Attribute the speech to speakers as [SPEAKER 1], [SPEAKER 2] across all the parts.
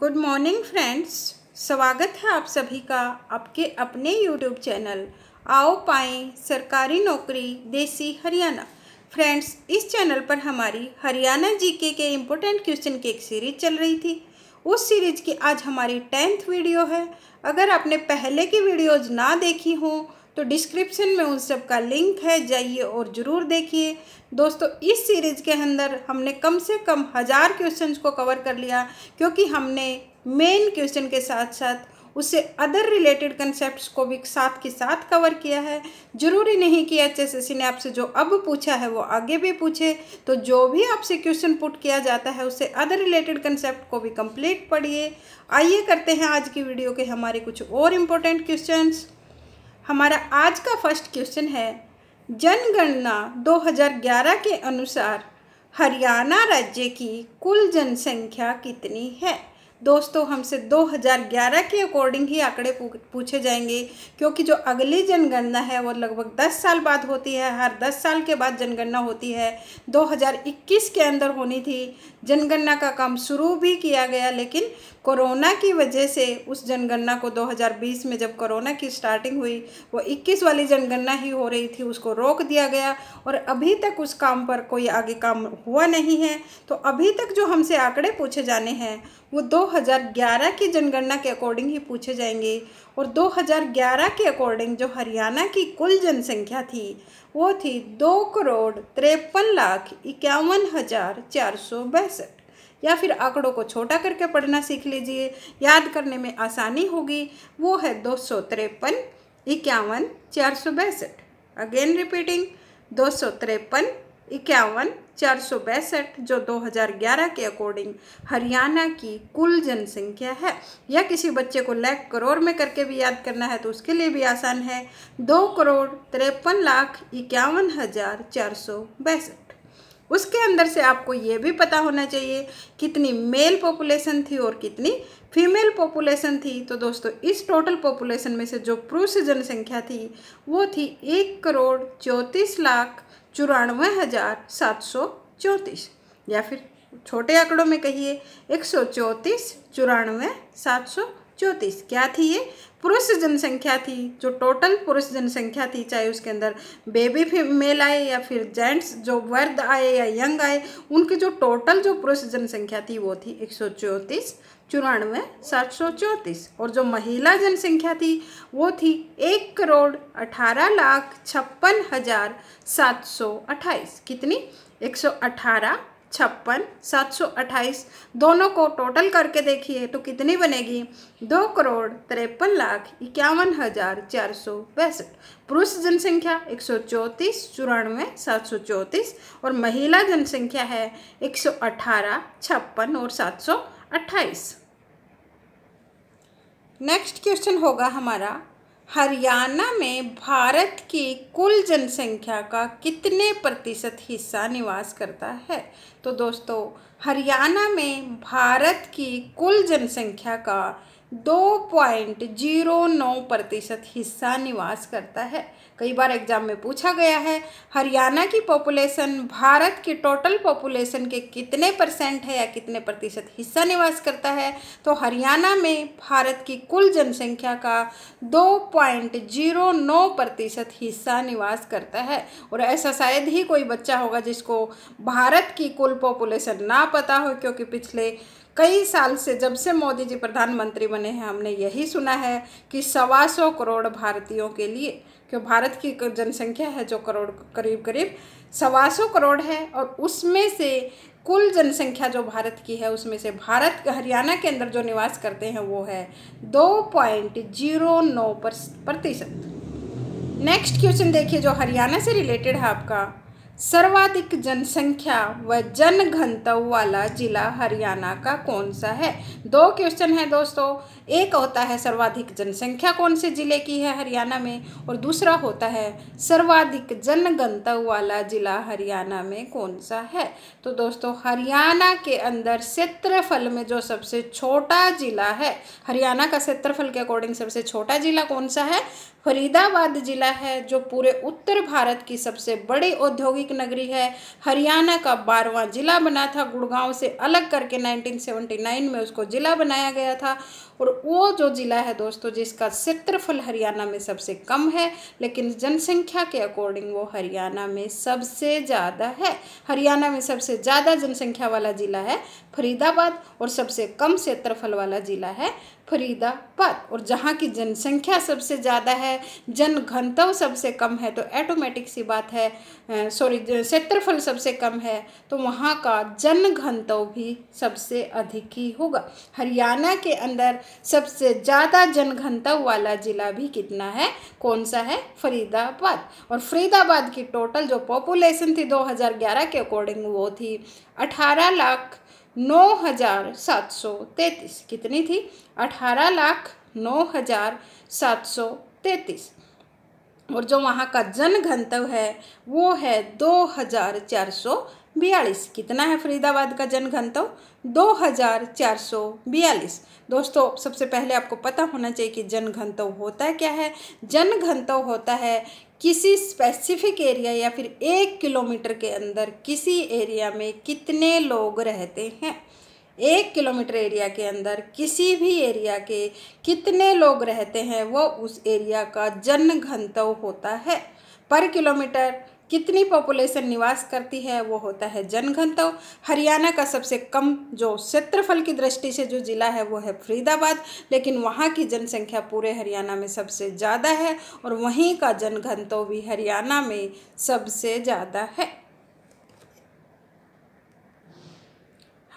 [SPEAKER 1] good morning friends स्वागत है आप सभी का आपके अपने यूट्यूब चैनल आओ पाए सरकारी नौकरी देसी हरियाणा फ्रेंड्स इस चैनल पर हमारी हरियाणा जीके के इम्पोर्टेंट क्वेश्चन की एक सीरीज चल रही थी उस सीरीज की आज हमारी टेंथ वीडियो है अगर आपने पहले की वीडियोज ना देखी हों तो डिस्क्रिप्शन में उन सब का लिंक है जाइए और ज़रूर देखिए दोस्तों इस सीरीज़ के अंदर हमने कम से कम हज़ार क्वेश्चंस को कवर कर लिया क्योंकि हमने मेन क्वेश्चन के साथ साथ उससे अदर रिलेटेड कंसेप्ट्स को भी साथ के साथ कवर किया है ज़रूरी नहीं कि एच एस एस सी ने आपसे जो अब पूछा है वो आगे भी पूछे तो जो भी आपसे क्वेश्चन पुट किया जाता है उससे अदर रिलेटेड कंसेप्ट को भी कंप्लीट पढ़िए आइए करते हैं आज की वीडियो के हमारे कुछ और इम्पोर्टेंट क्वेश्चन हमारा आज का फर्स्ट क्वेश्चन है जनगणना 2011 के अनुसार हरियाणा राज्य की कुल जनसंख्या कितनी है दोस्तों हमसे 2011 के अकॉर्डिंग ही आंकड़े पूछे जाएंगे क्योंकि जो अगली जनगणना है वो लगभग 10 साल बाद होती है हर 10 साल के बाद जनगणना होती है 2021 के अंदर होनी थी जनगणना का काम शुरू भी किया गया लेकिन कोरोना की वजह से उस जनगणना को 2020 में जब कोरोना की स्टार्टिंग हुई वो 21 वाली जनगणना ही हो रही थी उसको रोक दिया गया और अभी तक उस काम पर कोई आगे काम हुआ नहीं है तो अभी तक जो हमसे आंकड़े पूछे जाने हैं वो 2011 की जनगणना के अकॉर्डिंग ही पूछे जाएंगे और 2011 के अकॉर्डिंग जो हरियाणा की कुल जनसंख्या थी वो थी दो करोड़ तिरपन लाख इक्यावन हज़ार चार सौ बैसठ या फिर आंकड़ों को छोटा करके पढ़ना सीख लीजिए याद करने में आसानी होगी वो है दो सौ तिरपन इक्यावन चार सौ बैसठ अगेन रिपीटिंग दो सौ तिरपन इक्यावन चार सौ बैसठ जो 2011 के अकॉर्डिंग हरियाणा की कुल जनसंख्या है या किसी बच्चे को लाख करोड़ में करके भी याद करना है तो उसके लिए भी आसान है दो करोड़ तिरपन लाख इक्यावन हज़ार चार सौ उसके अंदर से आपको ये भी पता होना चाहिए कितनी मेल पॉपुलेशन थी और कितनी फीमेल पॉपुलेशन थी तो दोस्तों इस टोटल पॉपुलेशन में से जो पुरुष जनसंख्या थी वो थी एक करोड़ चौंतीस लाख चौरानवे हज़ार सात सौ चौंतीस या फिर छोटे आंकड़ों में कहिए एक सौ चौंतीस चौरानवे सात सौ चौंतीस क्या थी ये पुरुष जनसंख्या थी जो टोटल पुरुष जनसंख्या थी चाहे उसके अंदर बेबी मेल आए या फिर जेंट्स जो वर्द आए या यंग आए उनकी जो टोटल जो पुरुष जनसंख्या थी वो थी एक सौ चौंतीस चौरानवे सात सौ चौंतीस और जो महिला जनसंख्या थी वो थी एक करोड़ अठारह लाख छप्पन हज़ार सात सौ अट्ठाईस कितनी एक सौ अठारह छप्पन सात सौ अट्ठाईस दोनों को टोटल करके देखिए तो कितनी बनेगी दो करोड़ तिरपन लाख इक्यावन हज़ार चार सौ पैंसठ पुरुष जनसंख्या एक सौ चौंतीस चौरानवे सात सौ चौंतीस और महिला जनसंख्या है एक सौ अठारह छप्पन और सात सौ अट्ठाईस नेक्स्ट क्वेश्चन होगा हमारा हरियाणा में भारत की कुल जनसंख्या का कितने प्रतिशत हिस्सा निवास करता है तो दोस्तों हरियाणा में भारत की कुल जनसंख्या का दो पॉइंट जीरो नौ प्रतिशत हिस्सा निवास करता है कई बार एग्जाम में पूछा गया है हरियाणा की पॉपुलेशन भारत की टोटल पॉपुलेशन के कितने परसेंट है या कितने प्रतिशत हिस्सा निवास करता है तो हरियाणा में भारत की कुल जनसंख्या का दो पॉइंट जीरो नौ प्रतिशत हिस्सा निवास करता है और ऐसा शायद ही कोई बच्चा होगा जिसको भारत की कुल पॉपुलेशन ना पता हो क्योंकि पिछले कई साल से जब से मोदी जी प्रधानमंत्री बने हैं हमने यही सुना है कि सवा सौ करोड़ भारतीयों के लिए क्यों भारत की जनसंख्या है जो करोड़ करीब करीब सवा सौ करोड़ है और उसमें से कुल जनसंख्या जो भारत की है उसमें से भारत हरियाणा के अंदर जो निवास करते हैं वो है दो पॉइंट जीरो नौ प्रतिशत नेक्स्ट क्वेश्चन देखिए जो हरियाणा से रिलेटेड है आपका सर्वाधिक जनसंख्या व जनघनत्व वाला जिला हरियाणा का कौन सा है दो क्वेश्चन है दोस्तों एक होता है सर्वाधिक जनसंख्या कौन से जिले की है हरियाणा में और दूसरा होता है सर्वाधिक जनघनत्व वाला जिला हरियाणा में कौन सा है तो दोस्तों हरियाणा के अंदर क्षेत्रफल में जो सबसे छोटा जिला है हरियाणा का क्षेत्रफल के अकॉर्डिंग सबसे छोटा जिला कौन सा है फरीदाबाद ज़िला है जो पूरे उत्तर भारत की सबसे बड़ी औद्योगिक नगरी है हरियाणा का बारहवां ज़िला बना था गुड़गांव से अलग करके 1979 में उसको ज़िला बनाया गया था और वो जो ज़िला है दोस्तों जिसका क्षेत्रफल हरियाणा में सबसे कम है लेकिन जनसंख्या के अकॉर्डिंग वो हरियाणा में सबसे ज़्यादा है हरियाणा में सबसे ज़्यादा जनसंख्या वाला ज़िला है फरीदाबाद और सबसे कम क्षेत्रफल वाला ज़िला है फरीदाबाद और जहाँ की जनसंख्या सबसे ज़्यादा है जन घनत्व सबसे कम है तो ऐटोमेटिक सी बात है सॉरी क्षेत्रफल सबसे कम है तो वहाँ का जन घनत्व भी सबसे अधिक ही होगा हरियाणा के अंदर सबसे ज़्यादा जन घनत्व वाला ज़िला भी कितना है कौन सा है फरीदाबाद और फरीदाबाद की टोटल जो पॉपुलेशन थी 2011 के अकॉर्डिंग वो थी अठारह लाख नौ हज़ार सात सौ तैंतीस कितनी थी अठारह लाख नौ हज़ार सात सौ तैंतीस और जो वहाँ का जन घनत्व है वो है दो हज़ार चार सौ बयालीस कितना है फरीदाबाद का जन घनत्व दो हज़ार चार सौ बयालीस दोस्तों सबसे पहले आपको पता होना चाहिए कि जन घनत्व होता क्या है जन घनत्व होता है किसी स्पेसिफिक एरिया या फिर एक किलोमीटर के अंदर किसी एरिया में कितने लोग रहते हैं एक किलोमीटर एरिया के अंदर किसी भी एरिया के कितने लोग रहते हैं वो उस एरिया का जन होता है पर किलोमीटर कितनी पॉपुलेशन निवास करती है वो होता है जनघनत्व हरियाणा का सबसे कम जो क्षेत्रफल की दृष्टि से जो ज़िला है वो है फरीदाबाद लेकिन वहाँ की जनसंख्या पूरे हरियाणा में सबसे ज़्यादा है और वहीं का जनघनत्व भी हरियाणा में सबसे ज़्यादा है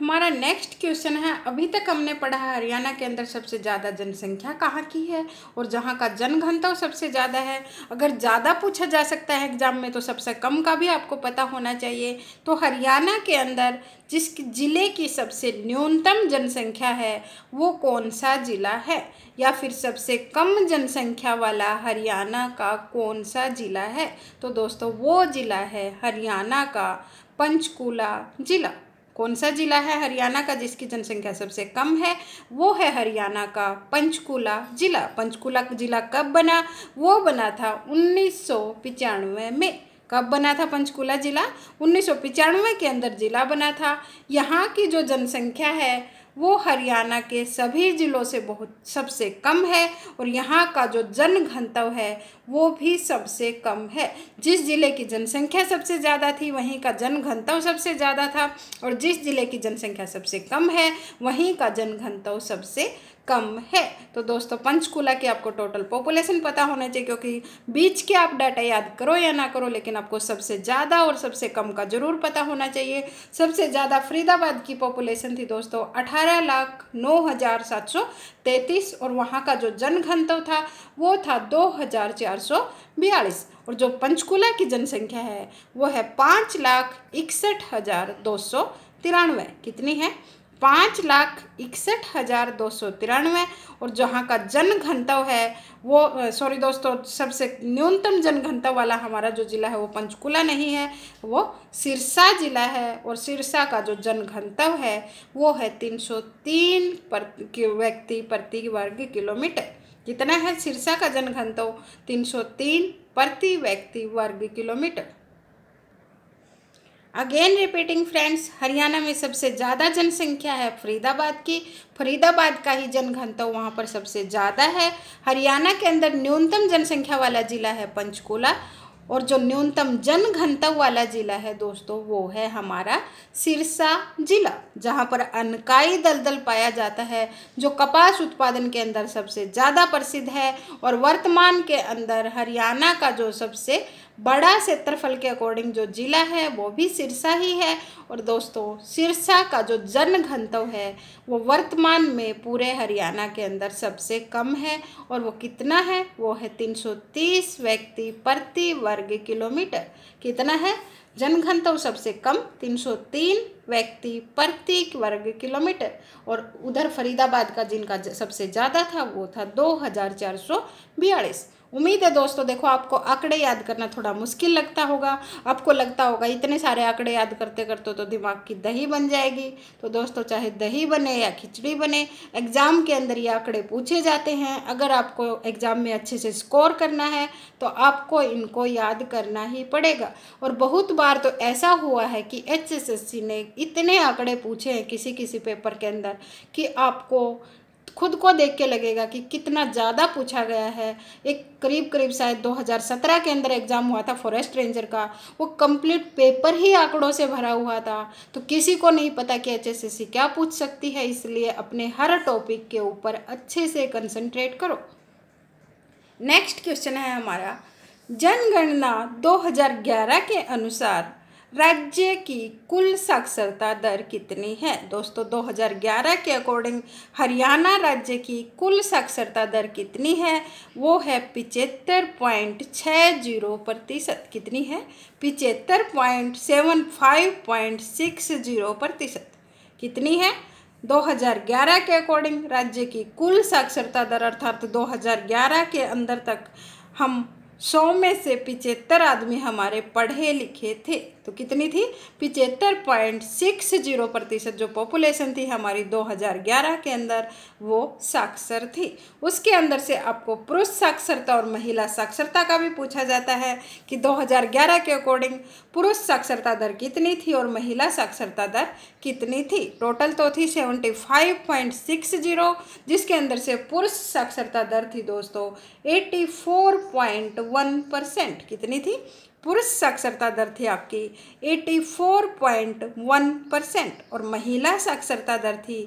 [SPEAKER 1] हमारा नेक्स्ट क्वेश्चन है अभी तक हमने पढ़ा है हरियाणा के अंदर सबसे ज़्यादा जनसंख्या कहाँ की है और जहाँ का घनता सबसे ज़्यादा है अगर ज़्यादा पूछा जा सकता है एग्जाम में तो सबसे कम का भी आपको पता होना चाहिए तो हरियाणा के अंदर जिस ज़िले की सबसे न्यूनतम जनसंख्या है वो कौन सा ज़िला है या फिर सबसे कम जनसंख्या वाला हरियाणा का कौन सा ज़िला है तो दोस्तों वो ज़िला है हरियाणा का पंचकूला ज़िला कौन सा जिला है हरियाणा का जिसकी जनसंख्या सबसे कम है वो है हरियाणा का पंचकुला जिला पंचकुला जिला कब बना वो बना था उन्नीस में कब बना था पंचकुला जिला उन्नीस के अंदर जिला बना था यहाँ की जो जनसंख्या है वो हरियाणा के सभी ज़िलों से बहुत सबसे कम है और यहाँ का जो जन घनत्व है वो भी सबसे कम है जिस ज़िले की जनसंख्या सबसे ज़्यादा थी वहीं का जन घनत्व सबसे ज़्यादा था और जिस ज़िले की जनसंख्या सबसे कम है वहीं का जन घनत्व सबसे कम है तो दोस्तों पंचकूला की आपको टोटल पॉपुलेशन पता होना चाहिए क्योंकि बीच के आप डाटा याद करो या ना करो लेकिन आपको सबसे ज़्यादा और सबसे कम का ज़रूर पता होना चाहिए सबसे ज़्यादा फरीदाबाद की पॉपुलेशन थी दोस्तों अठारह लाख नौ हज़ार सात सौ तैंतीस और वहाँ का जो जनघनत्व था वो था दो हज़ार चार सौ बयालीस और जो पंचकूला की जनसंख्या है वो है पाँच लाख इकसठ हज़ार दो सौ तिरानवे कितनी है पाँच लाख इकसठ हज़ार दो सौ तिरानवे और जहाँ का जन घनत्व है वो सॉरी दोस्तों सबसे न्यूनतम जन घनत्व वाला हमारा जो ज़िला है वो पंचकुला नहीं है वो सिरसा ज़िला है और सिरसा का जो जन घनत्व है वो है तीन सौ तीन प्रति व्यक्ति प्रति वर्ग किलोमीटर कितना है सिरसा का जन घनत्व तीन सौ तीन प्रति व्यक्ति वर्ग kilometre again repeating friends Haryana में सबसे ज़्यादा जनसंख्या है फरीदाबाद की फरीदाबाद का ही जनघनत्व वहाँ पर सबसे ज़्यादा है हरियाणा के अंदर न्यूनतम जनसंख्या वाला ज़िला है पंचकूला और जो न्यूनतम जनघनत्व वाला ज़िला है दोस्तों वो है हमारा सिरसा ज़िला जहाँ पर अनकाई दलदल पाया जाता है जो कपास उत्पादन के अंदर सबसे ज़्यादा प्रसिद्ध है और वर्तमान के अंदर हरियाणा का जो सबसे बड़ा क्षेत्रफल के अकॉर्डिंग जो जिला है वो भी सिरसा ही है और दोस्तों सिरसा का जो जन घनत्व है वो वर्तमान में पूरे हरियाणा के अंदर सबसे कम है और वो कितना है वो है तीन सौ तीस व्यक्ति प्रति वर्ग किलोमीटर कितना है जनघनत्व सबसे कम 303 व्यक्ति प्रति वर्ग किलोमीटर और उधर फरीदाबाद का जिनका सबसे ज़्यादा था वो था दो हज़ार चार सौ बयालीस उम्मीद है दोस्तों देखो आपको आंकड़े याद करना थोड़ा मुश्किल लगता होगा आपको लगता होगा इतने सारे आंकड़े याद करते करते तो दिमाग की दही बन जाएगी तो दोस्तों चाहे दही बने या खिचड़ी बने एग्ज़ाम के अंदर ये आंकड़े पूछे जाते हैं अगर आपको एग्ज़ाम में अच्छे से स्कोर करना है तो आपको इनको याद करना ही पड़ेगा और बहुत बार तो ऐसा हुआ है कि एच ने इतने आंकड़े पूछे हैं किसी किसी पेपर के अंदर कि आपको खुद को देख के लगेगा कि कितना ज़्यादा पूछा गया है एक करीब करीब शायद 2017 के अंदर एग्ज़ाम हुआ था फॉरेस्ट रेंजर का वो कंप्लीट पेपर ही आंकड़ों से भरा हुआ था तो किसी को नहीं पता कि एच क्या पूछ सकती है इसलिए अपने हर टॉपिक के ऊपर अच्छे से कंसनट्रेट करो नेक्स्ट क्वेश्चन है हमारा जनगणना 2011 के अनुसार राज्य की कुल साक्षरता दर कितनी है दोस्तों 2011 के अकॉर्डिंग हरियाणा राज्य की कुल साक्षरता दर कितनी है वो है पिचहत्तर पॉइंट छः जीरो प्रतिशत कितनी है पिचहत्तर point seven five point six zero प्रतिशत कितनी है 2011 के अकॉर्डिंग राज्य की कुल साक्षरता दर अर्थात 2011 के अंदर तक हम सौ में से पिचहत्तर आदमी हमारे पढ़े लिखे थे तो कितनी थी पिचहत्तर पॉइंट सिक्स जीरो प्रतिशत जो पॉपुलेशन थी हमारी 2011 के अंदर वो साक्षर थी उसके अंदर से आपको पुरुष साक्षरता और महिला साक्षरता का भी पूछा जाता है कि 2011 के अकॉर्डिंग पुरुष साक्षरता दर कितनी थी और महिला साक्षरता दर कितनी थी टोटल तो थी seventy five point six zero जिसके अंदर से पुरुष साक्षरता दर थी दोस्तों eighty four point one percent कितनी थी पुरुष साक्षरता दर थी आपकी eighty four point one percent और महिला साक्षरता दर थी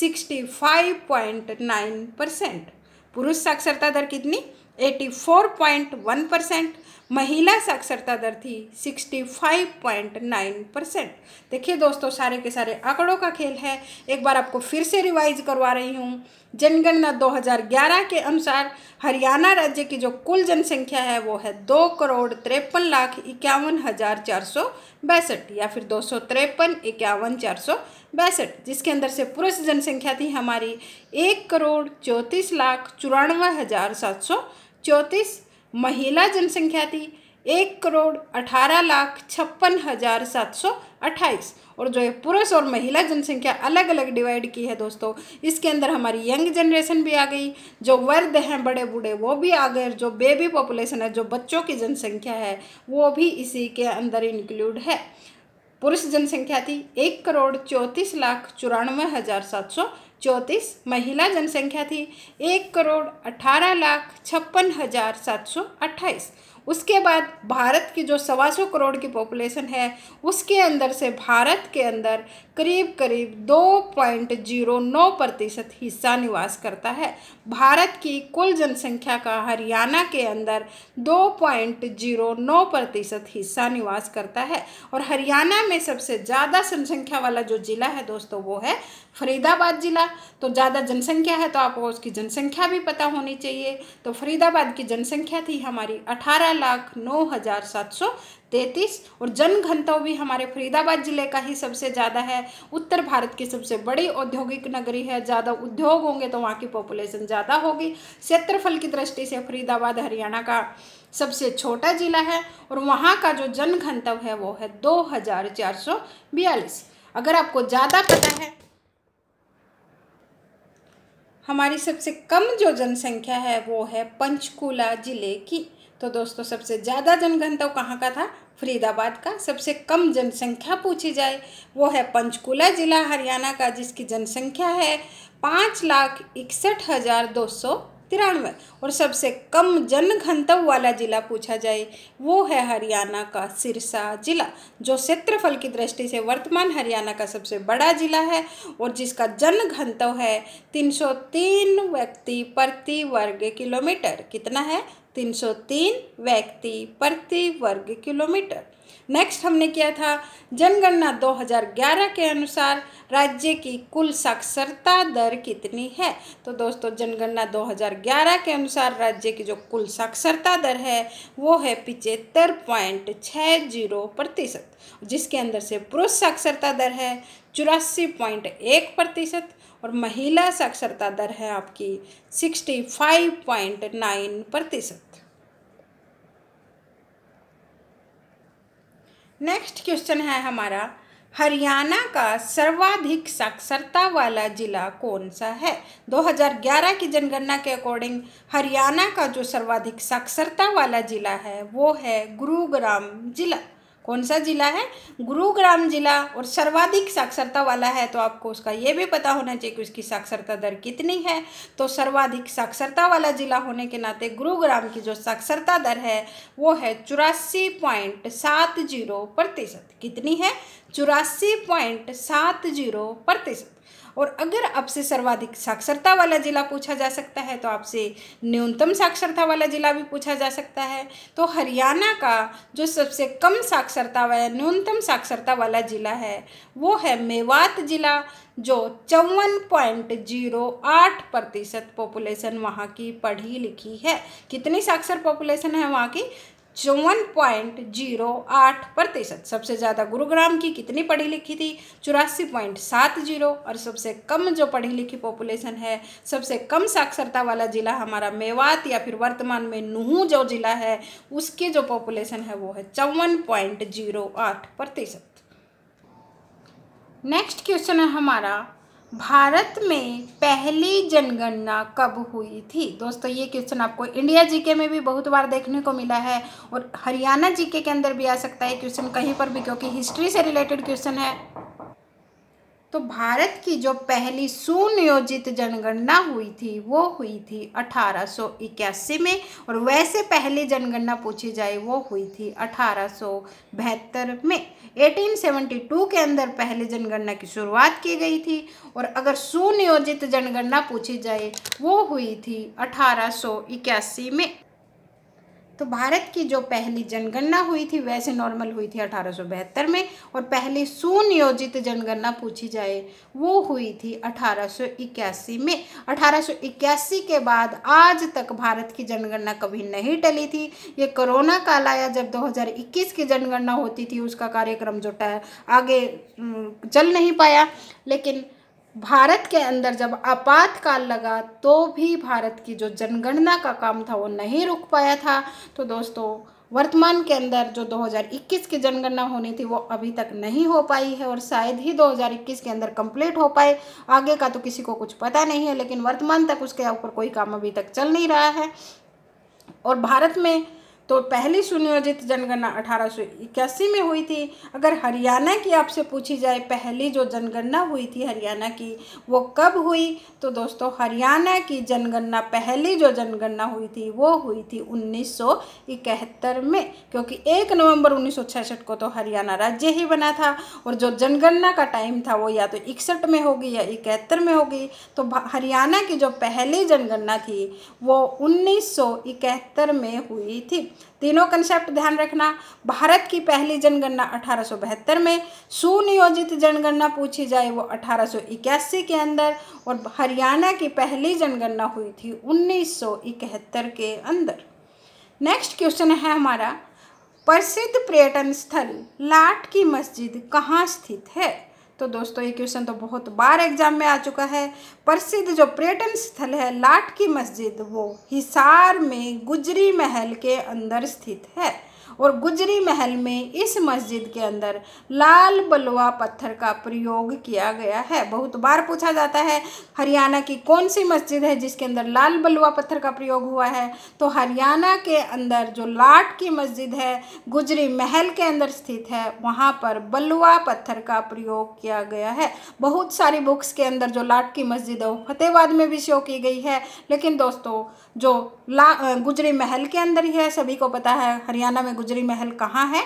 [SPEAKER 1] sixty five point nine percent पुरुष साक्षरता दर कितनी eighty four point one percent महिला साक्षरता दर थी 65.9 परसेंट देखिए दोस्तों सारे के सारे आंकड़ों का खेल है एक बार आपको फिर से रिवाइज करवा रही हूँ जनगणना 2011 के अनुसार हरियाणा राज्य की जो कुल जनसंख्या है वो है दो करोड़ तिरपन लाख इक्यावन हज़ार चार सौ बैसठ या फिर दो सौ तिरपन इक्यावन चार सौ बैसठ जिसके अंदर से पुरुष जनसंख्या थी हमारी एक करोड़ चौंतीस लाख चौरानवे हज़ार सात सौ चौंतीस महिला जनसंख्या थी एक करोड़ अठारह लाख छप्पन हज़ार सात सौ अट्ठाईस और जो है पुरुष और महिला जनसंख्या अलग अलग डिवाइड की है दोस्तों इसके अंदर हमारी यंग जनरेशन भी आ गई जो वर्द हैं बड़े बूढ़े वो भी आ गए जो बेबी पॉपुलेशन है जो बच्चों की जनसंख्या है वो भी इसी के अंदर इंक्लूड है पुरुष जनसंख्या थी एक करोड़ चौंतीस लाख चौरानवे हज़ार सात सौ चौंतीस महिला जनसंख्या थी एक करोड़ अठारह लाख छप्पन हज़ार सात सौ अट्ठाईस उसके बाद भारत की जो सवा सौ करोड़ की पॉपुलेशन है उसके अंदर से भारत के अंदर करीब करीब दो पॉइंट जीरो नौ प्रतिशत हिस्सा निवास करता है भारत की कुल जनसंख्या का हरियाणा के अंदर दो पॉइंट जीरो नौ प्रतिशत हिस्सा निवास करता है और हरियाणा में सबसे ज़्यादा जनसंख्या वाला जो ज़िला है दोस्तों वो है फरीदाबाद ज़िला तो ज़्यादा जनसंख्या है तो आपको उसकी जनसंख्या भी पता होनी चाहिए तो फरीदाबाद की जनसंख्या थी हमारी अठारह लाख नौ हज़ार सात सौ तैंतीस और जनघनत्व भी हमारे फरीदाबाद ज़िले का ही सबसे ज़्यादा है उत्तर भारत की सबसे बड़ी औद्योगिक नगरी है ज़्यादा उद्योग होंगे तो वहाँ की पॉपुलेशन ज़्यादा होगी क्षेत्रफल की दृष्टि से फरीदाबाद हरियाणा का सबसे छोटा ज़िला है और वहाँ का जो जनघनत्व है वो है दो हज़ार चार सौ बयालीस अगर आपको ज़्यादा पता है हमारी सबसे कम जो जनसंख्या है वो है पंचकूला ज़िले की तो दोस्तों सबसे ज़्यादा जनघनत्व कहाँ का था फरीदाबाद का सबसे कम जनसंख्या पूछी जाए वो है पंचकूला ज़िला हरियाणा का जिसकी जनसंख्या है पाँच लाख इकसठ हज़ार दो सौ तिरानवे और सबसे कम जन घनत्व वाला जिला पूछा जाए वो है हरियाणा का सिरसा जिला जो क्षेत्रफल की दृष्टि से वर्तमान हरियाणा का सबसे बड़ा जिला है और जिसका जन घनत्व है 303 व्यक्ति प्रति वर्ग किलोमीटर कितना है 303 व्यक्ति प्रति वर्ग किलोमीटर नेक्स्ट हमने किया था जनगणना 2011 के अनुसार राज्य की कुल साक्षरता दर कितनी है तो दोस्तों जनगणना 2011 के अनुसार राज्य की जो कुल साक्षरता दर है वो है पिचहत्तर पॉइंट छः जीरो प्रतिशत जिसके अंदर से पुरुष साक्षरता दर है चौरासी पॉइंट एक प्रतिशत और महिला साक्षरता दर है आपकी सिक्सटी फाइव पॉइंट नाइन प्रतिशत नेक्स्ट क्वेश्चन है हमारा हरियाणा का सर्वाधिक साक्षरता वाला जिला कौन सा है 2011 की जनगणना के अकॉर्डिंग हरियाणा का जो सर्वाधिक साक्षरता वाला जिला है वो है गुरुग्राम जिला कौन सा ज़िला है गुरुग्राम ज़िला और सर्वाधिक साक्षरता वाला है तो आपको उसका ये भी पता होना चाहिए कि उसकी साक्षरता दर कितनी है तो सर्वाधिक साक्षरता वाला ज़िला होने के नाते गुरुग्राम की जो साक्षरता दर है वो है चौरासी पॉइंट सात जीरो प्रतिशत कितनी है चौरासी पॉइंट सात जीरो प्रतिशत और अगर आपसे सर्वाधिक साक्षरता वाला ज़िला पूछा जा सकता है तो आपसे न्यूनतम साक्षरता वाला ज़िला भी पूछा जा सकता है तो हरियाणा का जो सबसे कम साक्षरता व न्यूनतम साक्षरता वाला ज़िला है वो है मेवात ज़िला जो चौवन पॉइंट जीरो आठ प्रतिशत पॉपुलेशन वहाँ की पढ़ी लिखी है कितनी साक्षर पॉपुलेशन है वहाँ की चौवन पॉइंट जीरो आठ प्रतिशत सबसे ज़्यादा गुरुग्राम की कितनी पढ़ी लिखी थी चौरासी पॉइंट सात जीरो और सबसे कम जो पढ़ी लिखी पॉपुलेशन है सबसे कम साक्षरता वाला ज़िला हमारा मेवात या फिर वर्तमान में नूह जो ज़िला है उसके जो पॉपुलेशन है वो है चौवन पॉइंट जीरो आठ प्रतिशत नेक्स्ट क्वेश्चन है हमारा भारत में पहली जनगणना कब हुई थी दोस्तों ये क्वेश्चन आपको इंडिया जीके में भी बहुत बार देखने को मिला है और हरियाणा जीके के अंदर भी आ सकता है क्वेश्चन कहीं पर भी क्योंकि हिस्ट्री से रिलेटेड क्वेश्चन है तो भारत की जो पहली सुनियोजित जनगणना हुई थी वो हुई थी 1881 में और वैसे पहली जनगणना पूछी जाए वो हुई थी अठारह में 1872 के अंदर पहली जनगणना की शुरुआत की गई थी और अगर सुनियोजित जनगणना पूछी जाए वो हुई थी अठारह में तो भारत की जो पहली जनगणना हुई थी वैसे नॉर्मल हुई थी अठारह में और पहली सुनियोजित जनगणना पूछी जाए वो हुई थी 1881 में 1881 के बाद आज तक भारत की जनगणना कभी नहीं टली थी ये कोरोना काल आया जब 2021 की जनगणना होती थी उसका कार्यक्रम जो आगे चल नहीं पाया लेकिन भारत के अंदर जब आपातकाल लगा तो भी भारत की जो जनगणना का काम था वो नहीं रुक पाया था तो दोस्तों वर्तमान के अंदर जो 2021 की जनगणना होनी थी वो अभी तक नहीं हो पाई है और शायद ही 2021 के अंदर कंप्लीट हो पाए आगे का तो किसी को कुछ पता नहीं है लेकिन वर्तमान तक उसके ऊपर कोई काम अभी तक चल नहीं रहा है और भारत में तो पहली सुनियोजित जनगणना अठारह में हुई थी अगर हरियाणा की आपसे पूछी जाए पहली जो जनगणना हुई थी हरियाणा की वो कब हुई तो दोस्तों हरियाणा की जनगणना पहली जो जनगणना हुई थी वो हुई थी 1971 में क्योंकि 1 नवंबर 1966 को तो हरियाणा राज्य ही बना था और जो जनगणना का टाइम था वो या तो इकसठ में होगी या इकहत्तर में होगी तो हरियाणा की जो पहली जनगणना थी वो उन्नीस में हुई थी तीनों कंसेप्ट ध्यान रखना भारत की पहली जनगणना 1872 में सुनियोजित जनगणना पूछी जाए वो 1881 के अंदर और हरियाणा की पहली जनगणना हुई थी 1971 के अंदर नेक्स्ट क्वेश्चन है हमारा प्रसिद्ध पर्यटन स्थल लाट की मस्जिद कहाँ स्थित है तो दोस्तों ये क्वेश्चन तो बहुत बार एग्जाम में आ चुका है प्रसिद्ध जो पर्यटन स्थल है लाट की मस्जिद वो हिसार में गुजरी महल के अंदर स्थित है और गुजरी महल में इस मस्जिद के अंदर लाल बलुआ पत्थर का प्रयोग किया गया है बहुत बार पूछा जाता है हरियाणा की कौन सी मस्जिद है जिसके अंदर लाल बलुआ पत्थर का प्रयोग हुआ है तो हरियाणा के अंदर जो लाट की मस्जिद है गुजरी महल के अंदर स्थित है वहाँ पर बलुआ पत्थर का प्रयोग किया गया है बहुत सारी बुक्स के अंदर जो लाट की मस्जिद है वो फतेहबाद में भी शो की गई है लेकिन दोस्तों जो ला गुजरी महल के अंदर ही है सभी को पता है हरियाणा में गुजरी महल कहाँ है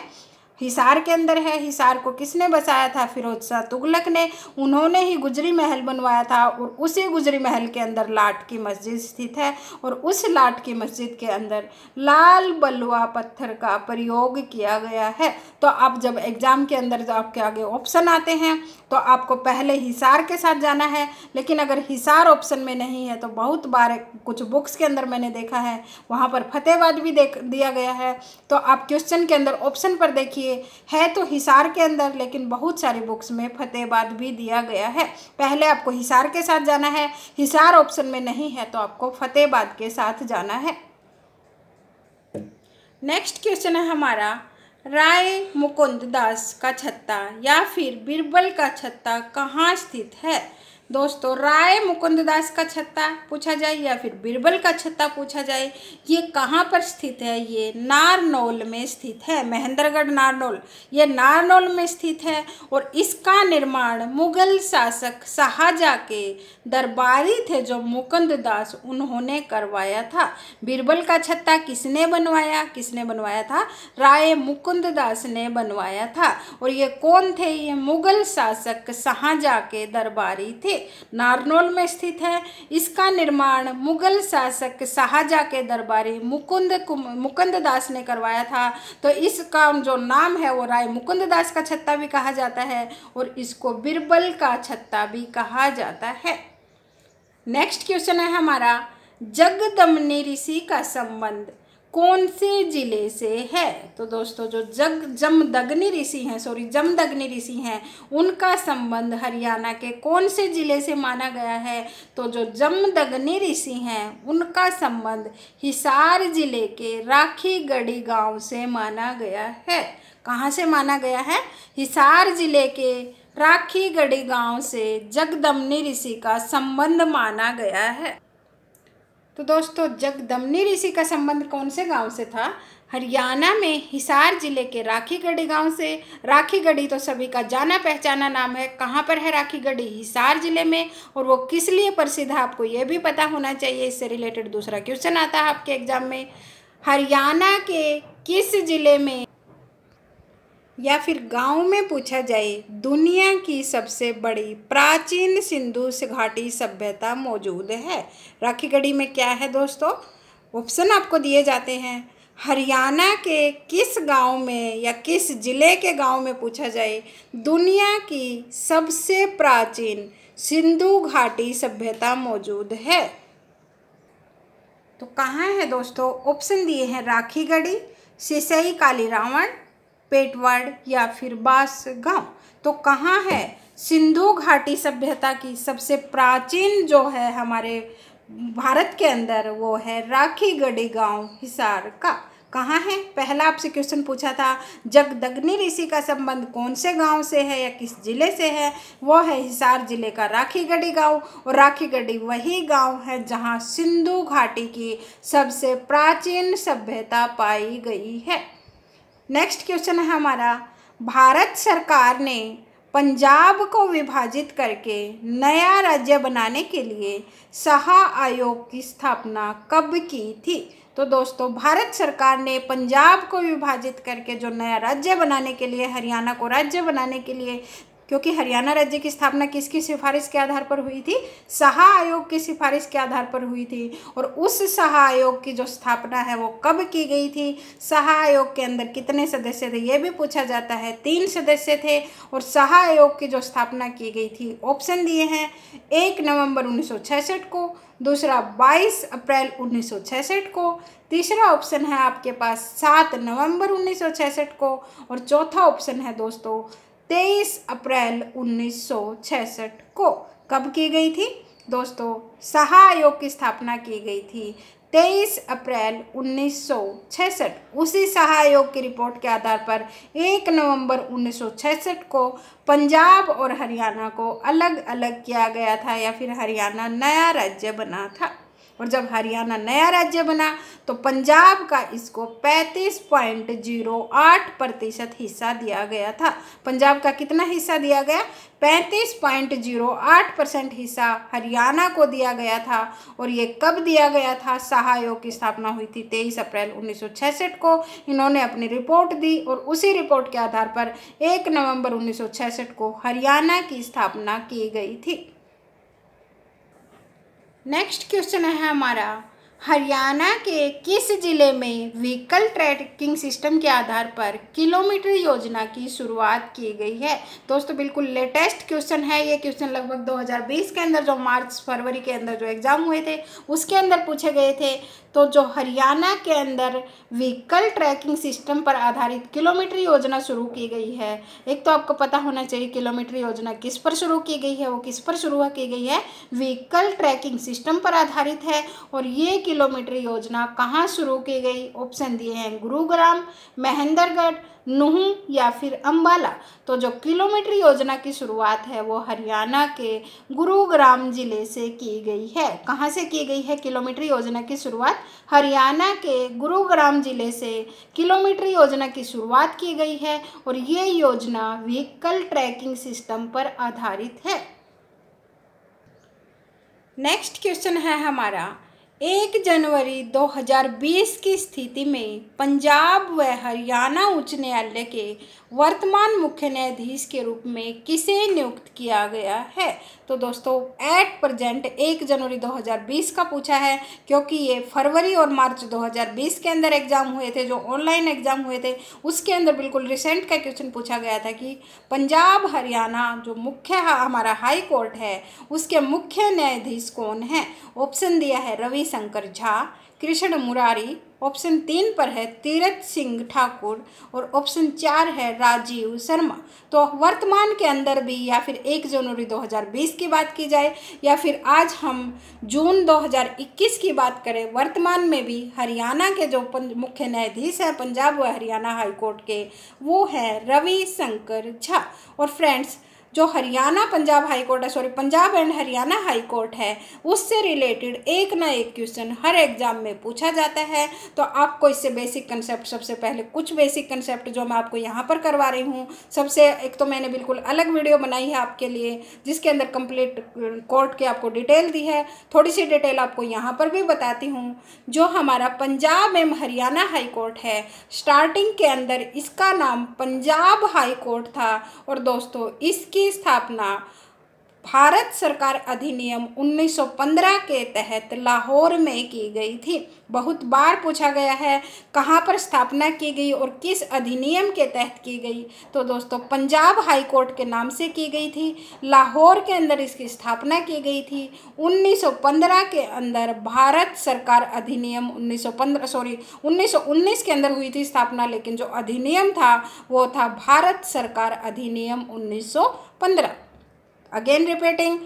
[SPEAKER 1] हिसार के अंदर है हिसार को किसने बसाया था फिरोज शाह तुगलक ने उन्होंने ही गुजरी महल बनवाया था और उसी गुजरी महल के अंदर लाट की मस्जिद स्थित है और उस लाट की मस्जिद के अंदर लाल बलुआ पत्थर का प्रयोग किया गया है तो आप जब एग्ज़ाम के अंदर जो तो आपके आगे ऑप्शन आते हैं तो आपको पहले हिसार के साथ जाना है लेकिन अगर हिसार ऑप्शन में नहीं है तो बहुत बार कुछ बुक्स के अंदर मैंने देखा है वहाँ पर फतेहबाद भी देख दिया गया है तो आप क्वेश्चन के अंदर ऑप्शन पर देखिए लिए है तो हिसार के अंदर लेकिन बहुत सारी बुक्स में फतेहबाद भी दिया गया है पहले आपको हिसार के साथ जाना है हिसार ऑप्शन में नहीं है तो आपको फतेहबाद के साथ जाना है नेक्स्ट क्वेश्चन है हमारा राय मुकुंद दास का छत्ता या फिर बिरबल का छत्ता कहाँ स्थित है दोस्तों तो राय मुकुंददास का छत्ता पूछा जाए या फिर बीरबल का छत्ता पूछा जाए ये कहाँ पर स्थित है ये नारनौल में स्थित है महेंद्रगढ़ नारनौल ये नारनौल में स्थित है और इसका निर्माण मुगल शासक शाहजहाँ के दरबारी थे जो मुकुंददास उन्होंने करवाया था बीरबल का छत्ता किसने बनवाया किसने बनवाया था राय मुकुंद दास ने बनवाया था और ये कौन थे ये मुगल शासक शाहजहाँ के दरबारी थे नारनौल में स्थित है इसका निर्माण मुगल शासक शाहजहाँ के दरबारी मुकुंद मुकुंद दास ने करवाया था तो इसका जो नाम है वो राय मुकुंद दास का छत्ता भी कहा जाता है और इसको बिरबल का छत्ता भी कहा जाता है नेक्स्ट क्वेश्चन है हमारा जगदमनी ऋषि का संबंध कौन से जिले से है तो दोस्तों जो जग जमदग्नि ऋषि हैं सॉरी जमदग्नि ऋषि हैं उनका संबंध हरियाणा के कौन से जिले से माना गया है तो जो जमदग्नि ऋषि हैं उनका संबंध हिसार जिले के राखीगढ़ी गांव से माना गया है कहाँ से माना गया है हिसार जिले के राखीगढ़ी गांव से जगदम्नि ऋषि का संबंध माना गया है तो दोस्तों जगदमनी ऋषि का संबंध कौन से गांव से था हरियाणा में हिसार जिले के राखीगढ़ी गांव से राखीगढ़ी तो सभी का जाना पहचाना नाम है कहाँ पर है राखीगढ़ी हिसार जिले में और वो किस लिए प्रसिद्ध है आपको ये भी पता होना चाहिए इससे रिलेटेड दूसरा क्वेश्चन आता है आपके एग्जाम में हरियाणा के किस जिले में या फिर गांव में पूछा जाए दुनिया की सबसे बड़ी प्राचीन सिंधु घाटी सभ्यता मौजूद है राखी गढ़ी में क्या है दोस्तों ऑप्शन आपको दिए जाते हैं हरियाणा के किस गांव में या किस ज़िले के गांव में पूछा जाए दुनिया की सबसे प्राचीन सिंधु घाटी सभ्यता मौजूद है तो कहाँ है दोस्तों ऑप्शन दिए हैं राखी गढ़ी सिसई काली रावण पेटवाड़ या फिर बास गाँव तो कहाँ है सिंधु घाटी सभ्यता की सबसे प्राचीन जो है हमारे भारत के अंदर वो है राखी गढ़ी गाँव हिसार का कहाँ है पहला आपसे क्वेश्चन पूछा था जगदग्नि ऋषि का संबंध कौन से गांव से है या किस जिले से है वो है हिसार जिले का राखीगढ़ी गांव और राखीगढ़ी वही गांव है जहाँ सिंधु घाटी की सबसे प्राचीन सभ्यता पाई गई है नेक्स्ट क्वेश्चन है हमारा भारत सरकार ने पंजाब को विभाजित करके नया राज्य बनाने के लिए सहा आयोग की स्थापना कब की थी तो दोस्तों भारत सरकार ने पंजाब को विभाजित करके जो नया राज्य बनाने के लिए हरियाणा को राज्य बनाने के लिए क्योंकि हरियाणा राज्य की स्थापना किसकी सिफारिश के आधार पर हुई थी सहा आयोग की सिफारिश के आधार पर हुई थी और उस सहा आयोग की जो स्थापना है वो कब की गई थी सहा आयोग के अंदर कितने सदस्य थे ये भी पूछा जाता है तीन सदस्य थे और सहा आयोग की जो स्थापना की गई थी ऑप्शन दिए हैं एक नवंबर उन्नीस को दूसरा 22 अप्रैल 1966 को तीसरा ऑप्शन है आपके पास सात नवंबर 1966 को और चौथा ऑप्शन है दोस्तों तेईस अप्रैल 1966 को कब की गई थी दोस्तों सहा आयोग की स्थापना की गई थी तेईस अप्रैल 1966 उसी सहा आयोग की रिपोर्ट के आधार पर एक नवंबर 1966 को पंजाब और हरियाणा को अलग अलग किया गया था या फिर हरियाणा नया राज्य बना था और जब हरियाणा नया राज्य बना तो पंजाब का इसको पैंतीस पॉइंट जीरो आठ प्रतिशत हिस्सा दिया गया था पंजाब का कितना हिस्सा दिया गया पैंतीस पॉइंट जीरो आठ परसेंट हिस्सा हरियाणा को दिया गया था और ये कब दिया गया था सहायोग की स्थापना हुई थी तेईस अप्रैल 1966 को इन्होंने अपनी रिपोर्ट दी और उसी रिपोर्ट के आधार पर एक नवंबर 1966 को हरियाणा की स्थापना की गई थी नेक्स्ट क्वेश्चन है हमारा हरियाणा के किस जिले में व्हीकल ट्रैकिंग सिस्टम के आधार पर किलोमीटर योजना की शुरुआत की गई है दोस्तों बिल्कुल लेटेस्ट क्वेश्चन है ये क्वेश्चन लगभग 2020 के अंदर जो मार्च फरवरी के अंदर जो एग्ज़ाम हुए थे उसके अंदर पूछे गए थे तो जो हरियाणा के अंदर व्हीकल ट्रैकिंग सिस्टम पर आधारित किलोमीटर योजना शुरू की गई है एक तो आपको पता होना चाहिए किलोमीटर योजना किस पर शुरू की गई है वो किस पर शुरू की गई है व्हीकल ट्रैकिंग सिस्टम पर आधारित है और ये किलोमीटर योजना कहाँ शुरू की गई ऑप्शन दिए हैं गुरुग्राम महेंद्रगढ़ नूह या फिर अम्बाला तो जो किलोमीटर योजना की शुरुआत है वो हरियाणा के गुरुग्राम जिले से की गई है कहाँ से की गई है किलोमीटर योजना की शुरुआत हरियाणा के गुरुग्राम जिले से किलोमीटर योजना की शुरुआत की गई है और ये योजना व्हीकल ट्रैकिंग सिस्टम पर आधारित है नेक्स्ट क्वेश्चन है हमारा एक जनवरी 2020 की स्थिति में पंजाब व हरियाणा उच्च न्यायालय के वर्तमान मुख्य न्यायाधीश के रूप में किसे नियुक्त किया गया है तो दोस्तों एट प्रजेंट एक जनवरी 2020 का पूछा है क्योंकि ये फरवरी और मार्च 2020 के अंदर एग्ज़ाम हुए थे जो ऑनलाइन एग्ज़ाम हुए थे उसके अंदर बिल्कुल रिसेंट का क्वेश्चन पूछा गया था कि पंजाब हरियाणा जो मुख्य हमारा हाई कोर्ट है उसके मुख्य न्यायाधीश कौन है ऑप्शन दिया है रवि शंकर झा कृष्ण मुरारी ऑप्शन तीन पर है तीरथ सिंह ठाकुर और ऑप्शन चार है राजीव शर्मा तो वर्तमान के अंदर भी या फिर एक जनवरी 2020 की बात की जाए या फिर आज हम जून 2021 की बात करें वर्तमान में भी हरियाणा के जो मुख्य न्यायाधीश हैं पंजाब व हरियाणा हाईकोर्ट के वो हैं रवि शंकर झा और फ्रेंड्स जो हरियाणा पंजाब हाई कोर्ट है sorry Punjab and Haryana high court है उससे रिलेटेड एक ना एक क्वेश्चन हर एग्जाम में पूछा जाता है तो आपको इससे बेसिक कंसेप्ट सबसे पहले कुछ बेसिक कंसेप्ट जो मैं आपको यहाँ पर करवा रही हूँ सबसे एक तो मैंने बिल्कुल अलग वीडियो बनाई है आपके लिए जिसके अंदर कंप्लीट कोर्ट uh, की आपको डिटेल दी है थोड़ी सी डिटेल आपको यहाँ पर भी बताती हूँ जो हमारा पंजाब एवं हरियाणा हाई कोर्ट है स्टार्टिंग के अंदर इसका नाम पंजाब हाई कोर्ट था और दोस्तों इसकी की स्थापना भारत सरकार अधिनियम 1915 के तहत लाहौर में की गई थी बहुत बार पूछा गया है कहाँ पर स्थापना की गई और किस अधिनियम के तहत की गई तो दोस्तों पंजाब हाई कोर्ट के नाम से की गई थी लाहौर के अंदर इसकी स्थापना की गई थी 1915 के अंदर भारत सरकार अधिनियम 1915 सॉरी 1919 के अंदर हुई थी स्थापना लेकिन जो अधिनियम था वो था भारत सरकार अधिनियम उन्नीस अगेन रिपीटिंग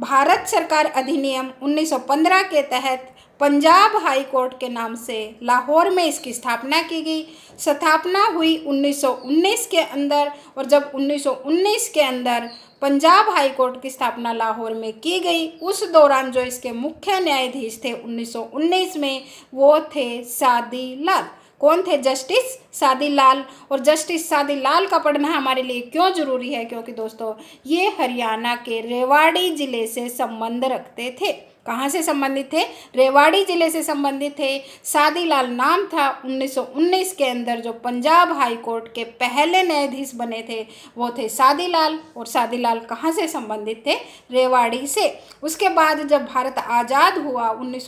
[SPEAKER 1] भारत सरकार अधिनियम 1915 के तहत पंजाब हाई कोर्ट के नाम से लाहौर में इसकी स्थापना की गई स्थापना हुई 1919 के अंदर और जब 1919 के अंदर पंजाब हाई कोर्ट की स्थापना लाहौर में की गई उस दौरान जो इसके मुख्य न्यायाधीश थे 1919 में वो थे सादी लाल कौन थे जस्टिस सादी लाल और जस्टिस सादी लाल का पढ़ना हमारे लिए क्यों ज़रूरी है क्योंकि दोस्तों ये हरियाणा के रेवाड़ी ज़िले से संबंध रखते थे कहाँ से संबंधित थे रेवाड़ी जिले से संबंधित थे सादीलाल नाम था 1919 के अंदर जो पंजाब हाई कोर्ट के पहले न्यायाधीश बने थे वो थे सादीलाल और सादीलाल कहाँ से संबंधित थे रेवाड़ी से उसके बाद जब भारत आज़ाद हुआ उन्नीस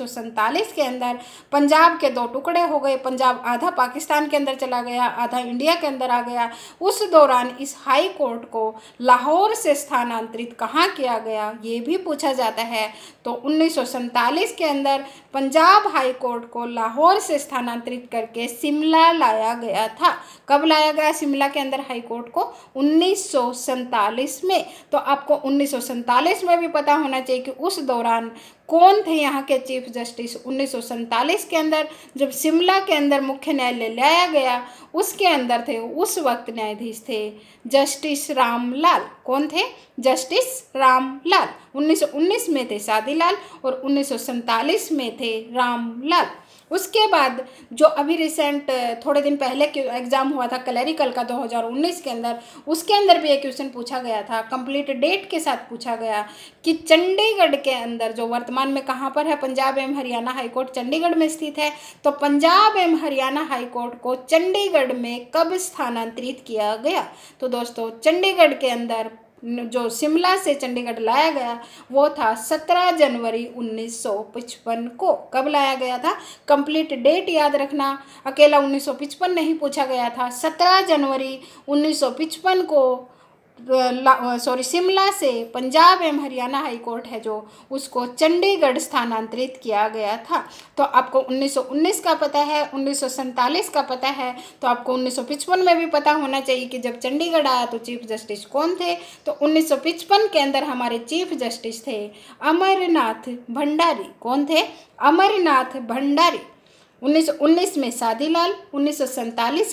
[SPEAKER 1] के अंदर पंजाब के दो टुकड़े हो गए पंजाब आधा पाकिस्तान के अंदर चला गया आधा इंडिया के अंदर आ गया उस दौरान इस हाई कोर्ट को लाहौर से स्थानांतरित कहाँ किया गया ये भी पूछा जाता है तो उन्नीस उन्नीस के अंदर पंजाब हाई कोर्ट को लाहौर से स्थानांतरित करके शिमला लाया गया था कब लाया गया शिमला के अंदर हाई कोर्ट को उन्नीस में तो आपको उन्नीस में भी पता होना चाहिए कि उस दौरान कौन थे यहाँ के चीफ जस्टिस उन्नीस के अंदर जब शिमला के अंदर मुख्य न्यायालय लाया गया उसके अंदर थे उस वक्त न्यायाधीश थे जस्टिस रामलाल कौन थे जस्टिस रामलाल 1919 में थे शादीलाल और उन्नीस में थे रामलाल उसके बाद जो अभी रिसेंट थोड़े दिन पहले एग्ज़ाम हुआ था क्लरिकल का 2019 के अंदर उसके अंदर भी एक क्वेश्चन पूछा गया था कंप्लीट डेट के साथ पूछा गया कि चंडीगढ़ के अंदर जो वर्तमान में कहाँ पर है पंजाब एवं हरियाणा हाईकोर्ट चंडीगढ़ में स्थित है तो पंजाब एवं हरियाणा हाईकोर्ट को चंडीगढ़ में कब स्थानांतरित किया गया तो दोस्तों चंडीगढ़ के अंदर जो शिमला से चंडीगढ़ लाया गया वो था 17 जनवरी 1955 को कब लाया गया था कंप्लीट डेट याद रखना अकेला 1955 नहीं पूछा गया था 17 जनवरी 1955 को सॉरी शिमला से पंजाब एवं हरियाणा हाईकोर्ट है जो उसको चंडीगढ़ स्थानांतरित किया गया था तो आपको 1919 का पता है उन्नीस का पता है तो आपको उन्नीस में भी पता होना चाहिए कि जब चंडीगढ़ आया तो चीफ जस्टिस कौन थे तो उन्नीस के अंदर हमारे चीफ जस्टिस थे अमरनाथ भंडारी कौन थे अमरनाथ भंडारी 1919 में शादीलाल उन्नीस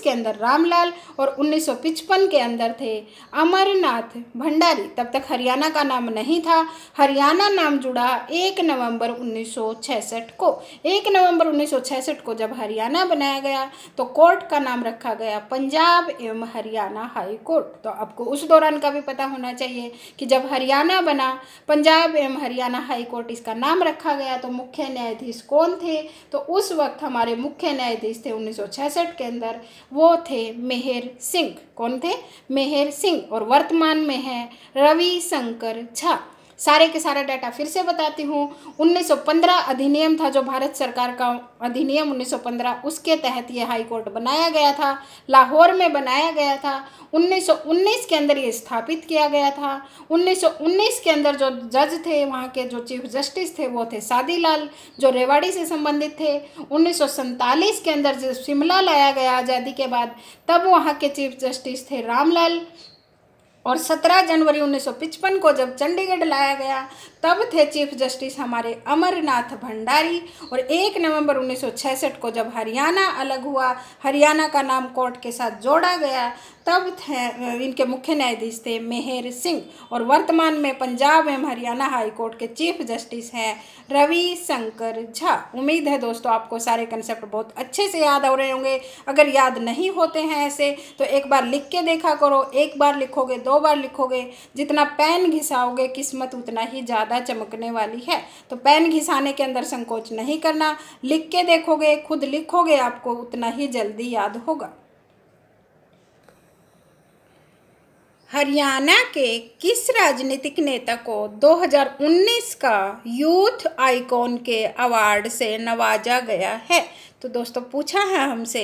[SPEAKER 1] के अंदर रामलाल और 1955 के अंदर थे अमरनाथ भंडारी तब तक हरियाणा का नाम नहीं था हरियाणा नाम जुड़ा 1 नवंबर 1966 को 1 नवंबर 1966 को जब हरियाणा बनाया गया तो कोर्ट का नाम रखा गया पंजाब एवं हरियाणा हाई कोर्ट तो आपको उस दौरान का भी पता होना चाहिए कि जब हरियाणा बना पंजाब एवं हरियाणा हाई कोर्ट इसका नाम रखा गया तो मुख्य न्यायाधीश कौन थे तो उस वक्त हम हमारे मुख्य न्यायाधीश थे 1966 के अंदर वो थे मेहर सिंह कौन थे मेहर सिंह और वर्तमान में है रवि शंकर झा सारे के सारा डाटा फिर से बताती हूँ 1915 अधिनियम था जो भारत सरकार का अधिनियम 1915 उसके तहत ये हाई कोर्ट बनाया गया था लाहौर में बनाया गया था 1919 के अंदर ये स्थापित किया गया था 1919 के अंदर जो जज थे वहाँ के जो चीफ जस्टिस थे वो थे सादी जो रेवाड़ी से संबंधित थे उन्नीस के अंदर जब शिमला लाया गया आज़ादी के बाद तब वहाँ के चीफ जस्टिस थे रामलाल और 17 जनवरी 1955 को जब चंडीगढ़ लाया गया तब थे चीफ जस्टिस हमारे अमरनाथ भंडारी और एक नवंबर 1966 को जब हरियाणा अलग हुआ हरियाणा का नाम कोर्ट के साथ जोड़ा गया तब थे इनके मुख्य न्यायाधीश थे मेहर सिंह और वर्तमान में पंजाब एवं हरियाणा हाई कोर्ट के चीफ जस्टिस हैं रवि शंकर झा उम्मीद है दोस्तों आपको सारे कंसेप्ट बहुत अच्छे से याद हो रहे होंगे अगर याद नहीं होते हैं ऐसे तो एक बार लिख के देखा करो एक बार लिखोगे दो बार लिखोगे जितना पेन घिसाओगे किस्मत उतना ही ज़्यादा ज़्यादा चमकने वाली है तो पेन घिसाने के अंदर संकोच नहीं करना लिख के देखोगे खुद लिखोगे आपको उतना ही जल्दी याद होगा हरियाणा के किस राजनीतिक नेता को 2019 का यूथ आइकॉन के अवार्ड से नवाजा गया है तो दोस्तों पूछा है हमसे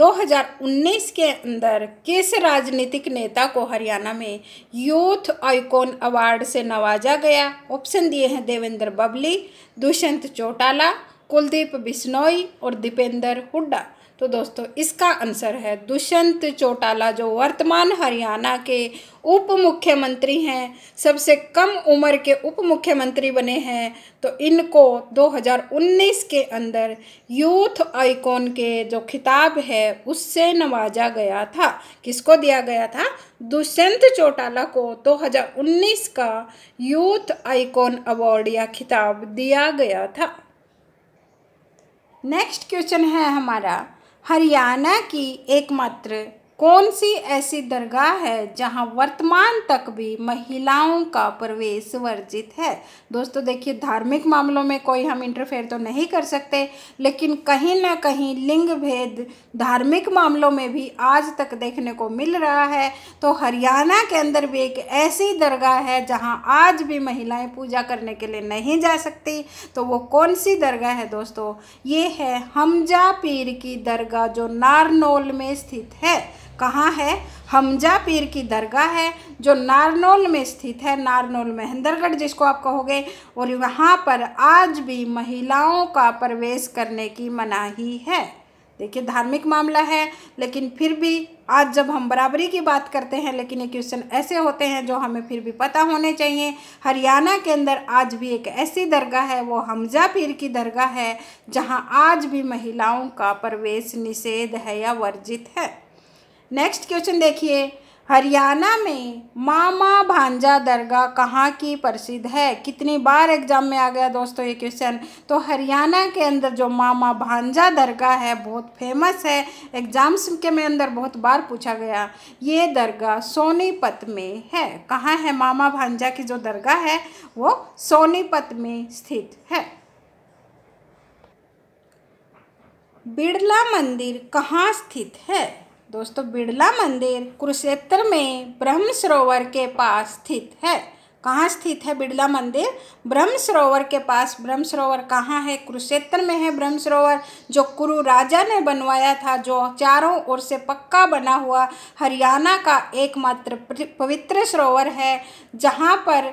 [SPEAKER 1] 2019 के अंदर किस राजनीतिक नेता को हरियाणा में यूथ आइकॉन अवार्ड से नवाजा गया ऑप्शन दिए हैं देवेंद्र बबली दुष्यंत चौटाला कुलदीप बिश्नोई और दीपेंद्र हुड्डा तो दोस्तों इसका आंसर है दुष्यंत चौटाला जो वर्तमान हरियाणा के उप मुख्यमंत्री हैं सबसे कम उम्र के उप मुख्यमंत्री बने हैं तो इनको 2019 के अंदर यूथ आइकॉन के जो खिताब है उससे नवाजा गया था किसको दिया गया था दुष्यंत चौटाला को 2019 का यूथ आइकॉन अवार्ड या खिताब दिया गया था नेक्स्ट क्वेश्चन है हमारा हरियाणा की एकमात्र कौन सी ऐसी दरगाह है जहां वर्तमान तक भी महिलाओं का प्रवेश वर्जित है दोस्तों देखिए धार्मिक मामलों में कोई हम इंटरफेयर तो नहीं कर सकते लेकिन कहीं ना कहीं लिंग भेद धार्मिक मामलों में भी आज तक देखने को मिल रहा है तो हरियाणा के अंदर भी एक ऐसी दरगाह है जहां आज भी महिलाएं पूजा करने के लिए नहीं जा सकती तो वो कौन सी दरगाह है दोस्तों ये है हमजा पीर की दरगाह जो नारनोल में स्थित है कहाँ है हमजा पीर की दरगाह है जो नारनौल में स्थित है नारनौल महेंद्रगढ़ जिसको आप कहोगे और वहाँ पर आज भी महिलाओं का प्रवेश करने की मनाही है देखिए धार्मिक मामला है लेकिन फिर भी आज जब हम बराबरी की बात करते हैं लेकिन ये क्वेश्चन ऐसे होते हैं जो हमें फिर भी पता होने चाहिए हरियाणा के अंदर आज भी एक ऐसी दरगाह है वो हमजा पीर की दरगाह है जहां आज भी महिलाओं का प्रवेश निषेध है या वर्जित है नेक्स्ट क्वेश्चन देखिए हरियाणा में मामा भांजा दरगाह कहाँ की प्रसिद्ध है कितनी बार एग्जाम में आ गया दोस्तों ये क्वेश्चन तो हरियाणा के अंदर जो मामा भांजा दरगाह है बहुत फेमस है एग्जाम्स के में अंदर बहुत बार पूछा गया ये दरगाह सोनीपत में है कहाँ है मामा भांजा की जो दरगाह है वो सोनीपत में स्थित है बिरला मंदिर कहाँ स्थित है दोस्तों बिरला मंदिर कुरुक्षेत्र में ब्रह्म सरोवर के पास स्थित है कहाँ स्थित है बिरला मंदिर ब्रह्म सरोवर के पास ब्रह्म सरोवर कहाँ है कुरुक्षेत्र में है ब्रह्म सरोवर जो कुरु राजा ने बनवाया था जो चारों ओर से पक्का बना हुआ हरियाणा का एकमात्र पवित्र सरोवर है जहाँ पर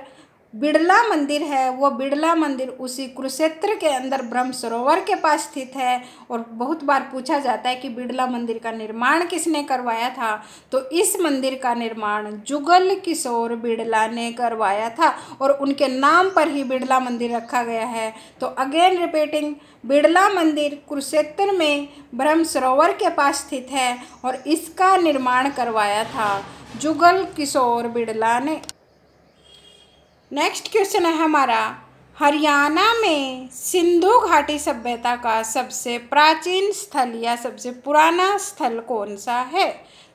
[SPEAKER 1] बिड़ला मंदिर है वो बिड़ला मंदिर उसी कुरुक्षेत्र के अंदर ब्रह्म सरोवर के पास स्थित है और बहुत बार पूछा जाता है कि बिड़ला मंदिर का निर्माण किसने करवाया था तो इस मंदिर का निर्माण जुगल किशोर बिड़ला ने करवाया था और उनके नाम पर ही बिड़ला मंदिर रखा गया है तो अगेन रिपीटिंग बिड़ला मंदिर कुरुक्षेत्र में ब्रह्म सरोवर के पास स्थित है और इसका निर्माण करवाया था जुगल किशोर बिड़ला ने नेक्स्ट क्वेश्चन है हमारा हरियाणा में सिंधु घाटी सभ्यता का सबसे प्राचीन स्थल या सबसे पुराना स्थल कौन सा है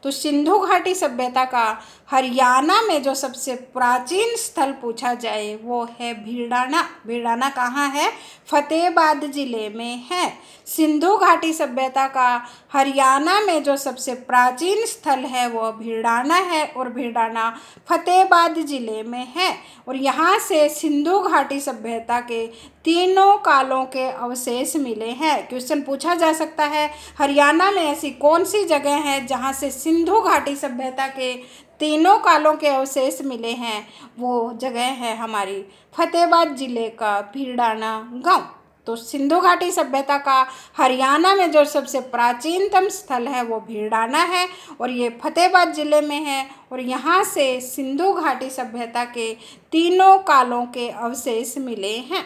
[SPEAKER 1] तो सिंधु घाटी सभ्यता का हरियाणा में जो सबसे प्राचीन स्थल पूछा जाए वो है भीड़ाना भीड़ाना कहाँ है फतेहबाद ज़िले में है सिंधु घाटी सभ्यता का हरियाणा में जो सबसे प्राचीन स्थल है वो भीड़ाना है और भीड़ाना फतेहबाद ज़िले में है और यहाँ से सिंधु घाटी सभ्यता के तीनों कालों के अवशेष मिले हैं क्वेश्चन पूछा जा सकता है हरियाणा में ऐसी कौन सी जगह है जहाँ से सिंधु घाटी सभ्यता के तीनों कालों के अवशेष मिले हैं वो जगह है हमारी फतेहाबाद ज़िले का भीड़ाना गांव तो सिंधु घाटी सभ्यता का हरियाणा में जो सबसे प्राचीनतम स्थल है वो भीड़ाना है और ये फतेहाबाद ज़िले में है और यहाँ से सिंधु घाटी सभ्यता के तीनों कालों के अवशेष मिले हैं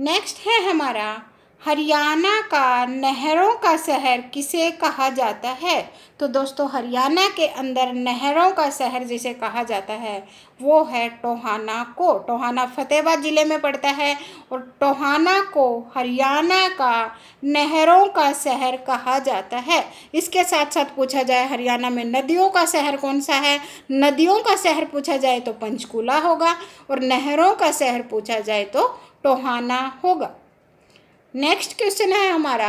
[SPEAKER 1] नेक्स्ट है हमारा हरियाणा का नहरों का शहर किसे कहा जाता है तो दोस्तों हरियाणा के अंदर नहरों का शहर जिसे कहा जाता है वो है टोहाना को टोहाना फतेहाबाद ज़िले में पड़ता है और टोहाना को हरियाणा का नहरों का शहर कहा जाता है इसके साथ साथ पूछा जाए हरियाणा में नदियों का शहर कौन सा है नदियों का शहर पूछा जाए तो पंचकूला होगा और नहरों का शहर पूछा जाए तो टोहाना होगा नेक्स्ट क्वेश्चन है हमारा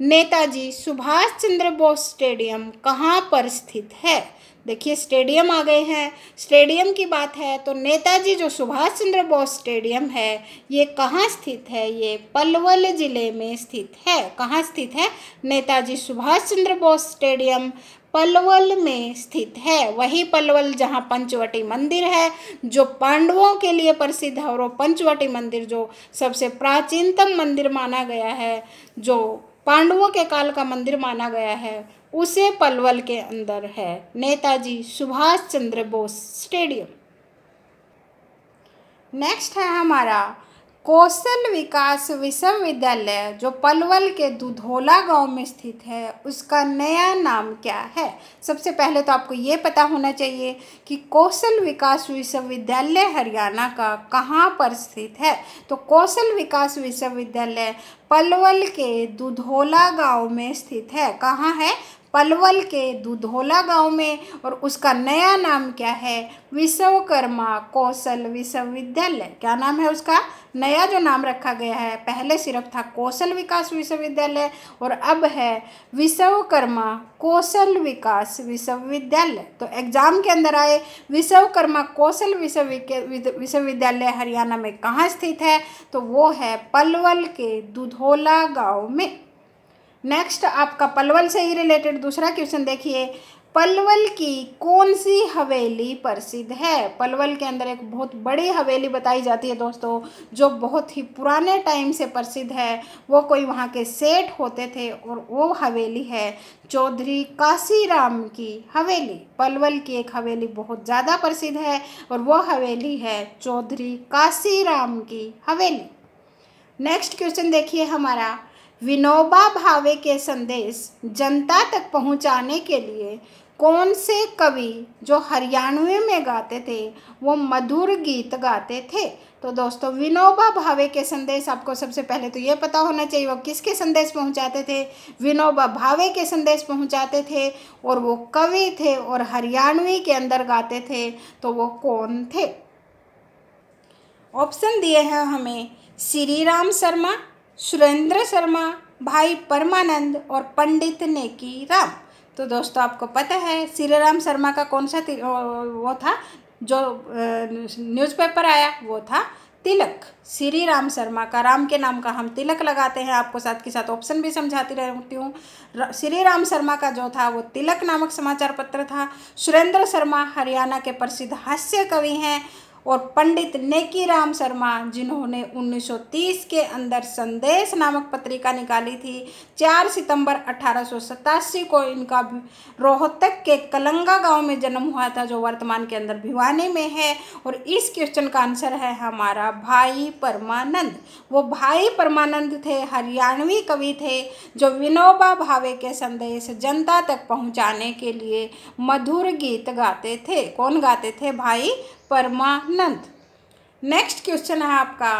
[SPEAKER 1] नेताजी सुभाष चंद्र बोस स्टेडियम कहाँ पर स्थित है देखिए स्टेडियम आ गए हैं स्टेडियम की बात है तो नेताजी जो सुभाष चंद्र बोस स्टेडियम है ये कहाँ स्थित है ये पलवल ज़िले में स्थित है कहाँ स्थित है नेताजी सुभाष चंद्र बोस स्टेडियम पलवल में स्थित है वही पलवल जहाँ पंचवटी मंदिर है जो पांडवों के लिए प्रसिद्ध है और वो पंचवटी मंदिर जो सबसे प्राचीनतम मंदिर माना गया है जो पांडवों के काल का मंदिर माना गया है उसे पलवल के अंदर है नेताजी सुभाष चंद्र बोस स्टेडियम नेक्स्ट है हमारा कौशल विकास विश्वविद्यालय जो पलवल के दुधोला गांव में स्थित है उसका नया नाम क्या है सबसे पहले तो आपको ये पता होना चाहिए कि कौशल विकास विश्वविद्यालय हरियाणा का कहाँ पर स्थित है तो कौशल विकास विश्वविद्यालय पलवल के दुधोला गांव में स्थित है कहाँ है पलवल के दुधोला गांव में और उसका नया नाम क्या है विश्वकर्मा कौशल विश्वविद्यालय क्या नाम है उसका नया जो नाम रखा गया है पहले सिर्फ था कौशल विकास विश्वविद्यालय और अब है विश्वकर्मा कौशल विकास विश्वविद्यालय तो एग्ज़ाम के अंदर आए विश्वकर्मा कौशल विश्वविद्यालय हरियाणा में कहाँ स्थित है तो वो है पलवल के दुधोला गांव में नेक्स्ट आपका पलवल से ही रिलेटेड दूसरा क्वेश्चन देखिए पलवल की कौन सी हवेली प्रसिद्ध है पलवल के अंदर एक बहुत बड़ी हवेली बताई जाती है दोस्तों जो बहुत ही पुराने टाइम से प्रसिद्ध है वो कोई वहाँ के सेठ होते थे और वो हवेली है चौधरी काशीराम की हवेली पलवल की एक हवेली बहुत ज़्यादा प्रसिद्ध है और वो हवेली है चौधरी काशीराम की हवेली नेक्स्ट क्वेश्चन देखिए हमारा विनोबा भावे के संदेश जनता तक पहुंचाने के लिए कौन से कवि जो हरियाणवी में गाते थे वो मधुर गीत गाते थे तो दोस्तों विनोबा भावे के संदेश आपको सबसे पहले तो ये पता होना चाहिए वो किसके संदेश पहुंचाते थे विनोबा भावे के संदेश पहुंचाते थे और वो कवि थे और हरियाणवी के अंदर गाते थे तो वो कौन थे ऑप्शन दिए हैं हमें श्री राम शर्मा सुरेंद्र शर्मा भाई परमानंद और पंडित नेकी राम तो दोस्तों आपको पता है श्री राम शर्मा का कौन सा वो था जो न्यूज़पेपर आया वो था तिलक श्री राम शर्मा का राम के नाम का हम तिलक लगाते हैं आपको साथ के साथ ऑप्शन भी समझाती रहती हूँ श्री राम शर्मा का जो था वो तिलक नामक समाचार पत्र था सुरेंद्र शर्मा हरियाणा के प्रसिद्ध हास्य कवि हैं और पंडित नेकी राम शर्मा जिन्होंने 1930 के अंदर संदेश नामक पत्रिका निकाली थी 4 सितंबर अठारह को इनका रोहतक के कलंगा गांव में जन्म हुआ था जो वर्तमान के अंदर भिवानी में है और इस क्वेश्चन का आंसर है हमारा भाई परमानंद वो भाई परमानंद थे हरियाणवी कवि थे जो विनोबा भावे के संदेश जनता तक पहुँचाने के लिए मधुर गीत गाते थे कौन गाते थे भाई परमानंद नेक्स्ट क्वेश्चन है आपका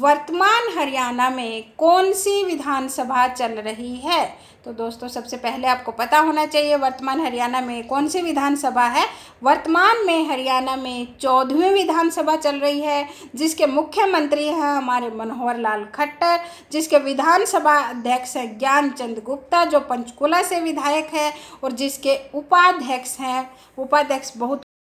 [SPEAKER 1] वर्तमान हरियाणा में कौन सी विधानसभा चल रही है तो दोस्तों सबसे पहले आपको पता होना चाहिए वर्तमान हरियाणा में कौन सी विधानसभा है वर्तमान में हरियाणा में चौदहवीं विधानसभा चल रही है जिसके मुख्यमंत्री हैं हमारे मनोहर लाल खट्टर जिसके विधानसभा अध्यक्ष हैं ज्ञान चंद गुप्ता जो पंचकुला से विधायक है और जिसके उपाध्यक्ष हैं उपाध्यक्ष बहुत